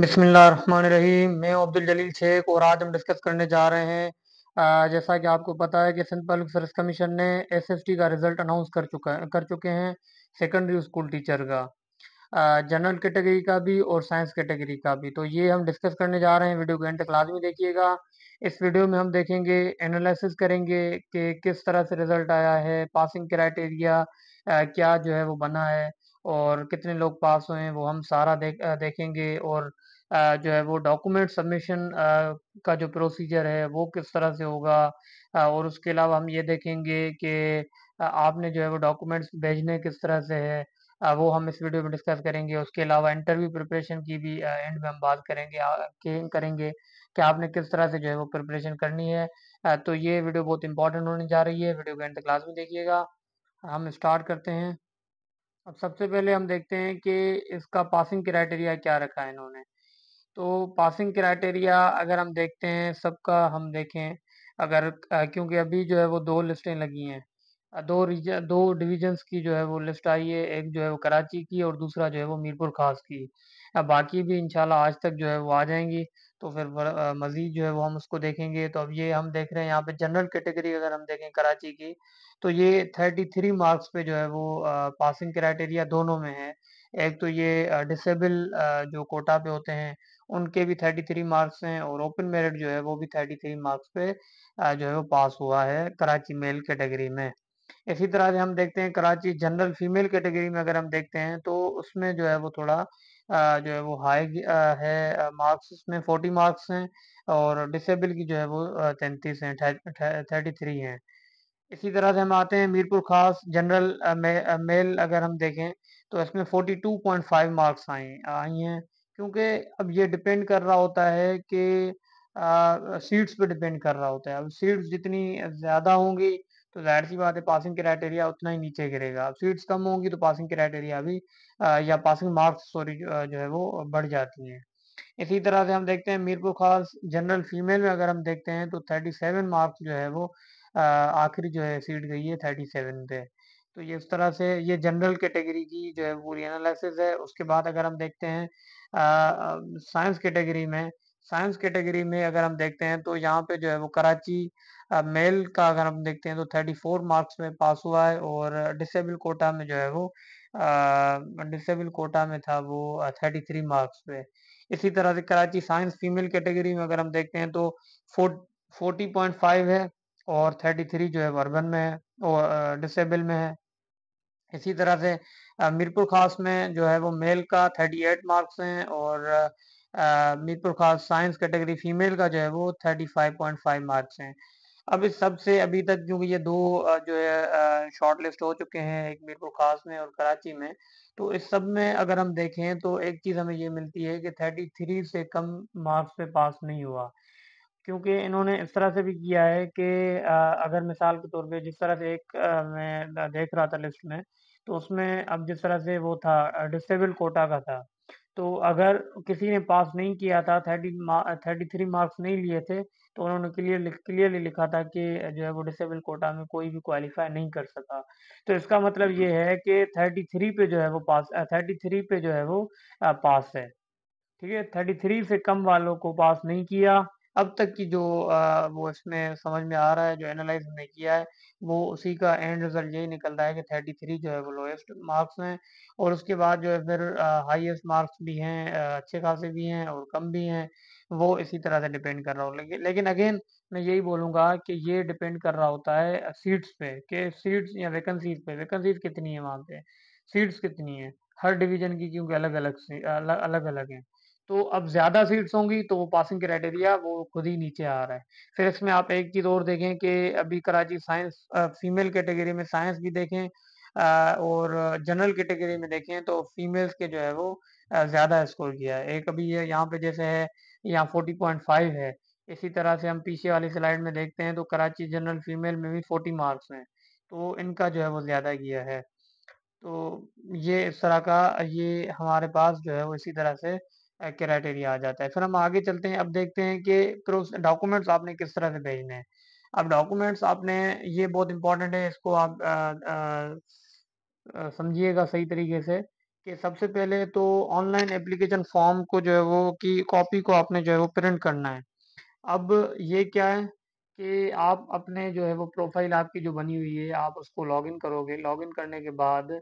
बिस्मिल्लाहिर्रहमानिर्रहीम मैं अब्दुल जलील शेख और आज हम डिस्कस करने जा रहे हैं जैसा कि आपको पता है कि सिंध पब्लिक सर्विस कमीशन ने एसएसटी का रिजल्ट अनाउंस कर चुका कर चुके हैं सेकेंडरी स्कूल टीचर का जनरल कैटेगरी का भी और साइंस कैटेगरी का भी तो ये हम डिस्कस करने जा रहे हैं वीडियो को एंड तक लाजमी देखिएगा इस वीडियो में हम देखेंगे एनालिसिस करेंगे कि किस तरह से रिजल्ट आया है पासिंग क्राइटेरिया क्या जो है वो बना है और कितने लोग पास हुए हैं वो हम सारा देख देखेंगे और जो है वो डॉक्यूमेंट सबमिशन का जो प्रोसीजर है वो किस तरह से होगा और उसके अलावा हम ये देखेंगे कि आपने जो है वो डॉक्यूमेंट्स भेजने किस तरह से है वो हम इस वीडियो में डिस्कस करेंगे उसके अलावा इंटरव्यू प्रिपरेशन की भी एंड में हम बात करेंगे करेंगे कि आपने किस तरह से जो है वो प्रिपरेशन करनी है तो ये वीडियो बहुत इंपॉर्टेंट होने जा रही है वीडियो को एंड क्लास में देखिएगा हम स्टार्ट करते हैं अब सबसे पहले हम देखते हैं कि इसका पासिंग क्राइटेरिया क्या रखा है इन्होंने तो पासिंग क्राइटेरिया अगर हम देखते हैं सबका हम देखें अगर क्योंकि अभी जो है वो दो लिस्टें लगी हैं दो रीजन दो डिविजन्स की जो है वो लिस्ट आई है एक जो है वो कराची की और दूसरा जो है वो मीरपुर खास की अब बाकी भी इनशाला आज तक जो है वो आ जाएंगी तो फिर मज़ीद जो है वो हम उसको देखेंगे तो अब ये हम देख रहे हैं यहाँ पे जनरल कैटेगरी अगर हम देखें कराची की तो ये थर्टी थ्री मार्क्स पे जो है वो पासिंग क्राइटेरिया दोनों में है एक तो ये डिसेबल जो कोटा पे होते हैं उनके भी थर्टी थ्री मार्क्स हैं और ओपन मेरिट जो है वो भी थर्टी थ्री मार्क्स पे जो है वो पास हुआ है कराची मेल कैटेगरी में इसी तरह से हम देखते हैं कराची जनरल फीमेल कैटेगरी में अगर हम देखते हैं तो उसमें जो है वो थोड़ा जो है वो हाई है मार्क्स उसमें फोर्टी मार्क्स हैं और डिसेबल की जो है वो तैंतीस हैं थर्टी थ्री हैं इसी तरह से हम आते हैं मीरपुर खास जनरल मेल अगर हम देखें तो इसमें forty two point five marks आए आई हैं क्योंकि अब ये डिपेंड कर रहा होता है कि सीट्स पे डिपेंड कर रहा होता है अब सीट्स जितनी ज़्यादा होंगी तो जाहिर सी बात है पासिंग क्राइटेरिया उतना ही नीचे गिरेगा अब सीट्स कम होंगी तो पासिंग क्राइटेरिया भी या पासिंग मार्क्स सॉरी जो है वो बढ़ जाती हैं इसी तरह से हम देखते हैं मीरपुर खास जनरल फीमेल में अगर हम देखते हैं तो थर्टी सेवन मार्क्स जो है वो आखिरी जो है सीट गई है थर्टी सेवन पे तो ये उस तरह से ये जनरल कैटेगरी की जो है पूरी एनालिसिस है उसके बाद अगर हम देखते हैं साइंस कैटेगरी में साइंस कैटेगरी में अगर हम देखते हैं तो यहाँ पे जो है वो कराची मेल का अगर हम देखते हैं तो 34 मार्क्स में पास हुआ है और डिसेबल कोटा में जो है वो डिसेबल कोटा में था वो 33 मार्क्स पे इसी तरह से कराची साइंस फीमेल कैटेगरी में अगर हम देखते हैं तो फोर्टी पॉइंट फाइव है और थर्टी थ्री जो है वर्बन में है और डिसेबल में है इसी तरह से मीरपुर खास में जो है वो मेल का थर्टी एट मार्क्स हैं और मीरपुर खास साइंस कैटेगरी फीमेल का जो है वो thirty five point five marks हैं अब इस सबसे अभी तक क्योंकि ये दो जो है शॉर्ट लिस्ट हो चुके हैं एक मीरपुर खास में और कराची में तो इस सब में अगर हम देखें तो एक चीज़ हमें ये मिलती है कि थर्टी थ्री से कम मार्क्स पे पास नहीं हुआ क्योंकि इन्होंने इस तरह से भी किया है कि अगर मिसाल के तौर पे जिस तरह से एक मैं देख रहा था लिस्ट में तो उसमें अब जिस तरह से वो था डिसेबल कोटा का था तो अगर किसी ने पास नहीं किया था थर्टी थर्टी थ्री मार्क्स नहीं लिए थे तो उन्होंने क्लियर क्लियरली लिखा था कि जो है वो डिसेबल कोटा में कोई भी क्वालिफाई नहीं कर सका तो इसका मतलब ये है कि थर्टी थ्री पे जो है वो पास थर्टी थ्री पे जो है वो पास है ठीक है थर्टी थ्री से कम वालों को पास नहीं किया अब तक की जो आ, वो इसमें समझ में आ रहा है, जो एनालाइज़ हमने किया है, वो उसी का एंड रिज़ल्ट यही निकल रहा है कि थ्री जो है वो लोएस्ट मार्क्स हैं और उसके बाद जो है फिर हाईएस्ट मार्क्स भी हैं अच्छे खासे भी हैं और कम भी हैं, वो इसी तरह से डिपेंड कर रहा हो लेकिन लेकिन अगेन मैं यही बोलूँगा कि ये डिपेंड कर रहा होता है सीट्स पे कि सीट्स या वैकेंसीज़ पे, वैकेंसीज़ कितनी है वहाँ पे, सीट्स कितनी है हर डिवीज़न की क्योंकि अलग-अलग अलग अलग-अलग हैं। तो अब ज़्यादा सीट्स होंगी तो वो पासिंग क्राइटेरिया वो खुद ही नीचे आ रहा है फिर इसमें आप एक चीज़ और देखें कि अभी कराची साइंस फीमेल कैटेगरी में साइंस भी देखें और जनरल कैटेगरी में देखें तो फीमेल्स के जो है वो ज़्यादा स्कोर किया है एक अभी यहाँ पे जैसे है यहाँ फोर्टी पॉइंट फाइव है इसी तरह से हम पीछे वाली स्लाइड में देखते हैं तो कराची जनरल फीमेल में भी फोर्टी मार्क्स हैं तो इनका जो है वो ज़्यादा किया है तो ये इस तरह का ये हमारे पास जो है वो इसी तरह से क्राइटेरिया आ जाता है फिर हम आगे चलते हैं अब देखते हैं कि डॉक्यूमेंट्स आपने किस तरह से भेजने हैं अब डॉक्यूमेंट्स आपने ये बहुत इंपॉर्टेंट है इसको आप समझिएगा सही तरीके से कि सबसे पहले तो ऑनलाइन एप्लीकेशन फॉर्म को जो है वो की कॉपी को आपने जो है वो प्रिंट करना है अब ये क्या है कि आप अपने जो है वो प्रोफाइल आपकी जो बनी हुई है आप उसको लॉगिन करोगे लॉगिन करने के बाद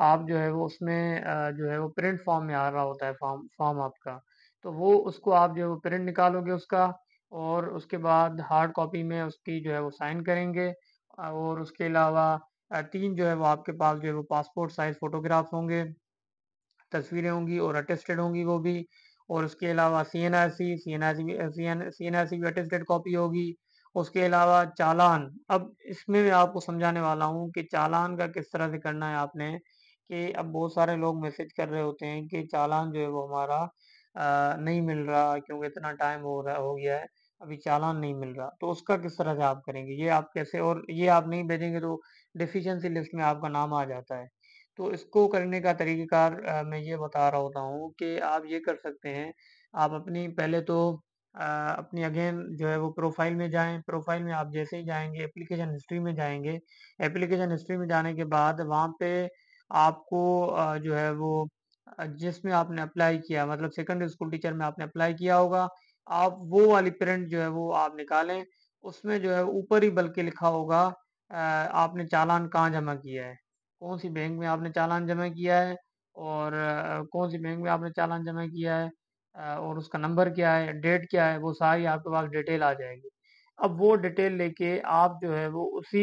आप जो है वो उसमें जो है वो प्रिंट फॉर्म में आ रहा होता है फॉर्म फॉर्म आपका तो वो उसको आप जो है वो प्रिंट निकालोगे उसका और उसके बाद हार्ड कॉपी में उसकी जो है वो साइन करेंगे और उसके अलावा तीन जो है वो आपके पास जो है वो पासपोर्ट साइज फोटोग्राफ होंगे तस्वीरें होंगी और अटेस्टेड होंगी वो भी और उसके अलावा C N R C C N R C C N R C भी अटेस्टेड कॉपी होगी उसके अलावा चालान अब इसमें मैं आपको समझाने वाला हूँ कि चालान का किस तरह से करना है आपने कि अब बहुत सारे लोग मैसेज कर रहे होते हैं कि चालान जो है वो हमारा आ, नहीं मिल रहा क्योंकि इतना टाइम हो रहा हो गया है अभी चालान नहीं मिल रहा तो उसका किस तरह से आप करेंगे ये आप कैसे और ये आप नहीं भेजेंगे तो डिफिशेंसी लिस्ट में आपका नाम आ जाता है तो इसको करने का तरीकेकार मैं ये बता रहा होता हूँ कि आप ये कर सकते हैं आप अपनी पहले तो आ, अपनी अगेन जो है वो प्रोफाइल में जाएं प्रोफाइल में आप जैसे ही जाएंगे एप्लीकेशन हिस्ट्री में जाएंगे एप्लीकेशन हिस्ट्री में जाने के बाद वहाँ पे आपको जो है वो जिसमें आपने अप्लाई किया मतलब सेकेंडरी स्कूल टीचर में आपने अप्लाई किया होगा, आप वो वाली प्रिंट जो है वो आप निकालें। उसमें जो है ऊपर ही बल्कि लिखा होगा आपने चालान कहाँ जमा किया है, कौन-सी बैंक में आपने चालान जमा किया है और कौन-सी बैंक में आपने चालान जमा किया है और उसका नंबर क्या है, डेट क्या है, वो सारी आपके पास डिटेल आ जाएगी। अब वो डिटेल लेके आप जो है वो उसी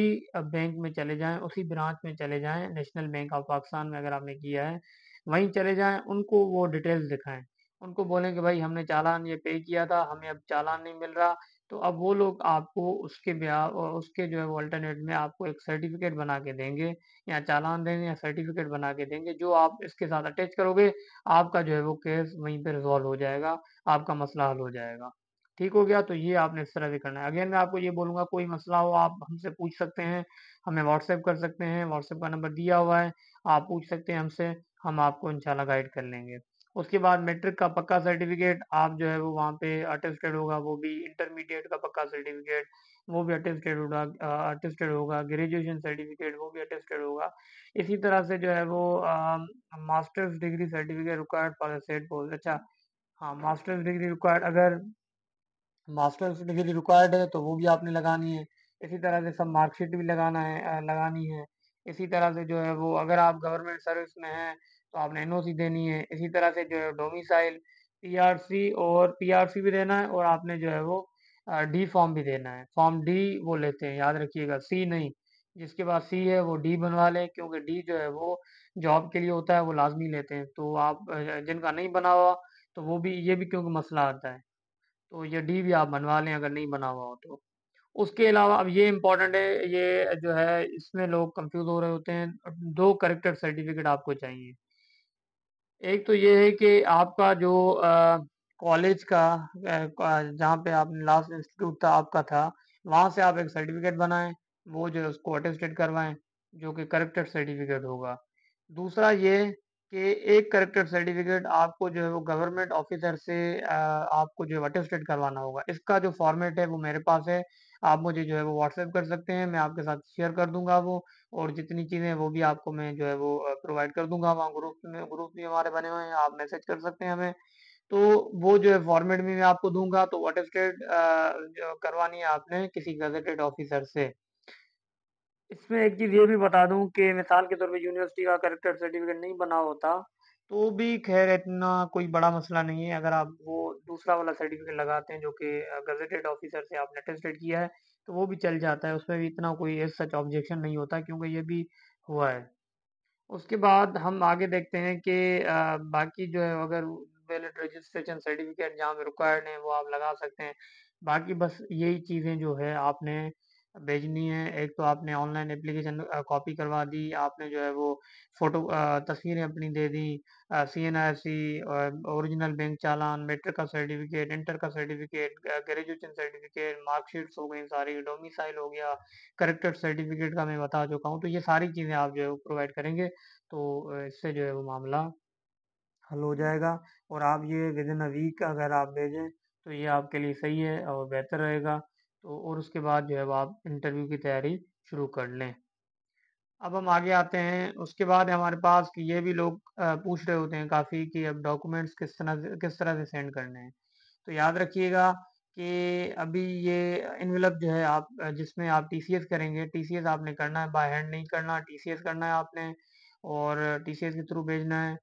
बैंक में चले जाएं उसी ब्रांच में चले जाएं नेशनल बैंक ऑफ पाकिस्तान में अगर आपने किया है वहीं चले जाएं उनको वो डिटेल्स दिखाएं उनको बोलें कि भाई हमने चालान ये पे किया था हमें अब चालान नहीं मिल रहा तो अब वो लोग आपको उसके ब्याह उसके जो है वो अल्टरनेट में आपको एक सर्टिफिकेट बना के देंगे या चालान देंगे या सर्टिफिकेट बना के देंगे जो आप इसके साथ अटैच करोगे आपका जो है वो केस वहीं पर रिजॉल्व हो जाएगा आपका मसला हल हो जाएगा ठीक हो गया तो ये आपने इस तरह से करना है अगेन मैं आपको ये बोलूंगा कोई मसला हो आप हमसे पूछ सकते हैं हमें व्हाट्सएप कर सकते हैं व्हाट्सएप का नंबर दिया हुआ है आप पूछ सकते हैं हमसे हम आपको इंशाल्लाह गाइड कर लेंगे उसके बाद मेट्रिक का पक्का सर्टिफिकेट आप जो है वो वहाँ पे अटेस्टेड होगा वो भी इंटरमीडिएट का पक्का सर्टिफिकेट वो भी अटेस्टेड होगा अटेस्टेड होगा ग्रेजुएशन सर्टिफिकेट वो भी अटेस्टेड होगा इसी तरह से जो है वो masters degree certificate required for set post अच्छा हाँ मास्टर्स डिग्री रिक्वायर्ड अगर मास्टर्स डिग्री रिक्वायर्ड है तो वो भी आपने लगानी है इसी तरह से सब मार्कशीट भी लगाना है लगानी है इसी तरह से जो है वो अगर आप गवर्नमेंट सर्विस में हैं तो आपने एन देनी है इसी तरह से जो है डोमिसाइल पी और पी भी देना है और आपने जो है वो डी फॉर्म भी देना है फॉर्म डी वो लेते हैं याद रखिएगा सी नहीं जिसके पास सी है वो डी बनवा ले क्योंकि डी जो है वो जॉब के लिए होता है वो लाजमी लेते हैं तो आप जिनका नहीं बना हुआ तो वो भी ये भी क्योंकि मसला आता है तो ये डी भी आप बनवा लें अगर नहीं बना हुआ हो तो उसके अलावा अब ये इम्पोर्टेंट है ये जो है इसमें लोग कंफ्यूज हो रहे होते हैं दो करेक्टर सर्टिफिकेट आपको चाहिए एक तो ये है कि आपका जो कॉलेज का जहाँ पे आपने लास्ट इंस्टीट्यूट था आपका था वहाँ से आप एक सर्टिफिकेट बनाएं वो जो है उसको अटेस्टेड करवाएं जो कि करेक्टर सर्टिफिकेट होगा दूसरा ये कि एक करेक्टर सर्टिफिकेट आपको जो है वो गवर्नमेंट ऑफिसर से आपको जो है अटेस्टेड करवाना होगा इसका जो फॉर्मेट है वो मेरे पास है आप मुझे जो है वो व्हाट्सएप कर सकते हैं मैं आपके साथ शेयर कर दूंगा वो और जितनी चीज़ें वो भी आपको मैं जो है वो प्रोवाइड कर दूंगा वहाँ ग्रुप में ग्रुप भी हमारे बने हुए हैं आप मैसेज कर सकते हैं हमें तो वो जो है फॉर्मेट भी मैं आपको दूंगा तो अटेस्टेड करवानी है आपने किसी गजेटेड ऑफिसर से इसमें एक चीज ये भी बता दूं कि मिसाल के तौर पे यूनिवर्सिटी का करेक्टर सर्टिफिकेट नहीं बना होता तो भी खैर इतना कोई बड़ा मसला नहीं है अगर आप वो दूसरा वाला सर्टिफिकेट लगाते हैं जो कि गजेटेड ऑफिसर से आपने टेस्टेड किया है तो वो भी चल जाता है उसमें भी इतना कोई सच ऑब्जेक्शन नहीं होता क्योंकि ये भी हुआ है उसके बाद हम आगे देखते हैं कि बाकी जो है अगर वैलिड रजिस्ट्रेशन सर्टिफिकेट जहाँ पे रिक्वायर्ड है वो आप लगा सकते हैं बाकी बस यही चीज़ें जो है आपने भेजनी है, एक तो आपने ऑनलाइन एप्लीकेशन कॉपी करवा दी, आपने जो है वो फ़ोटो तस्वीरें अपनी दे दी N R C original bank चालान, मेट्रिक का सर्टिफ़िकेट, इंटर का सर्टिफ़िकेट, ग्रेजुएशन सर्टिफ़िकेट, मार्कशीट्स हो गई सारी, डोमिसाइल हो गया, करेक्टर सर्टिफ़िकेट का मैं बता चुका हूँ, तो ये सारी चीज़ें आप जो है प्रोवाइड करेंगे, तो इससे जो है वो मामला हल हो जाएगा और आप ये विदिन अ वीक अगर आप भेजें, तो ये आपके लिए सही है और बेहतर रहेगा। तो और उसके बाद जो है वो आप इंटरव्यू की तैयारी शुरू कर लें अब हम आगे आते हैं उसके बाद हमारे पास कि ये भी लोग पूछ रहे होते हैं काफ़ी कि अब डॉक्यूमेंट्स किस तरह किस तरह से सेंड करने हैं तो याद रखिएगा कि अभी ये इनवेलप जो है आप जिसमें आप टी करेंगे टी आपने करना है बाय हैंड नहीं करना टी करना है आपने और टी के थ्रू भेजना है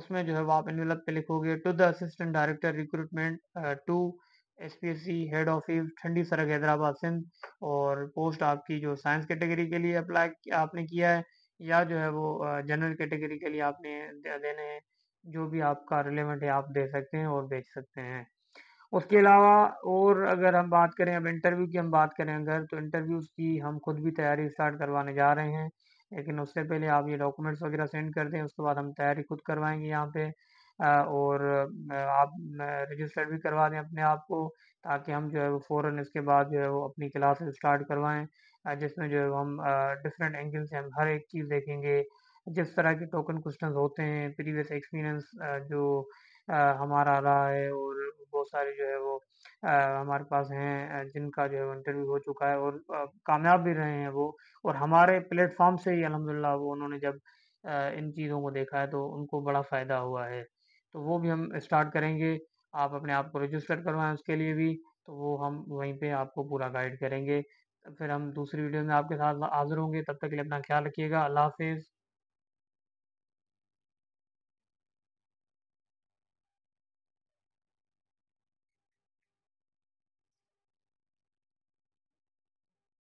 उसमें जो है वो आप इनवेलप पे लिखोगे to the assistant director recruitment to S P S C head office ठंडी सड़क हैदराबाद सिंध और पोस्ट आपकी जो साइंस कैटेगरी के लिए अप्लाई आपने किया है या जो है वो जनरल कैटेगरी के लिए आपने देने हैं जो भी आपका रिलेवेंट है आप दे सकते हैं और बेच सकते हैं उसके अलावा और अगर हम बात करें अब इंटरव्यू की हम बात करें अगर तो इंटरव्यूज़ की हम खुद भी तैयारी स्टार्ट करवाने जा रहे हैं लेकिन उससे पहले आप ये डॉक्यूमेंट्स वगैरह सेंड कर दें उसके बाद हम तैयारी खुद करवाएंगे यहाँ पे और आप रजिस्टर भी करवा दें अपने आप को ताकि हम जो है वो फ़ौर इसके बाद जो है वो अपनी क्लासेस स्टार्ट करवाएं जिसमें जो है वो हम डिफरेंट एंगल से हम हर एक चीज़ देखेंगे जिस तरह के टोकन क्वेश्चंस होते हैं प्रीवियस एक्सपीरियंस जो हमारा रहा है और बहुत सारे जो है वो हमारे पास हैं जिनका जो है इंटरव्यू हो चुका है और कामयाब भी रहे हैं वो और हमारे प्लेटफॉर्म से ही अलहमदिल्ला वो उन्होंने जब इन चीज़ों को देखा है तो उनको बड़ा फ़ायदा हुआ है तो वो भी हम स्टार्ट करेंगे आप अपने आप को रजिस्टर करवाएं उसके लिए भी तो वो हम वहीं पे आपको पूरा गाइड करेंगे फिर हम दूसरी वीडियो में आपके साथ हाजिर होंगे तब तक के लिए अपना ख्याल रखिएगा अल्लाह हाफिज़